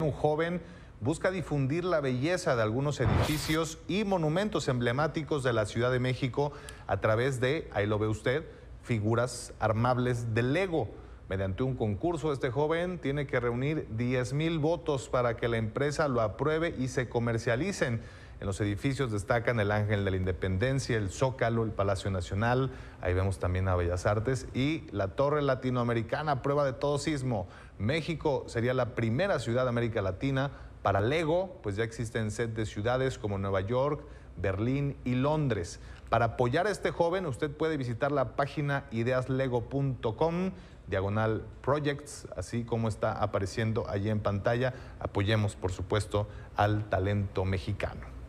un joven busca difundir la belleza de algunos edificios y monumentos emblemáticos de la Ciudad de México a través de, ahí lo ve usted, figuras armables de Lego. Mediante un concurso, este joven tiene que reunir 10 mil votos para que la empresa lo apruebe y se comercialicen. En los edificios destacan el Ángel de la Independencia, el Zócalo, el Palacio Nacional, ahí vemos también a Bellas Artes y la Torre Latinoamericana, prueba de todo sismo. México sería la primera ciudad de América Latina. Para Lego, pues ya existen set de ciudades como Nueva York, Berlín y Londres. Para apoyar a este joven, usted puede visitar la página ideaslego.com, diagonal projects, así como está apareciendo allí en pantalla. Apoyemos, por supuesto, al talento mexicano.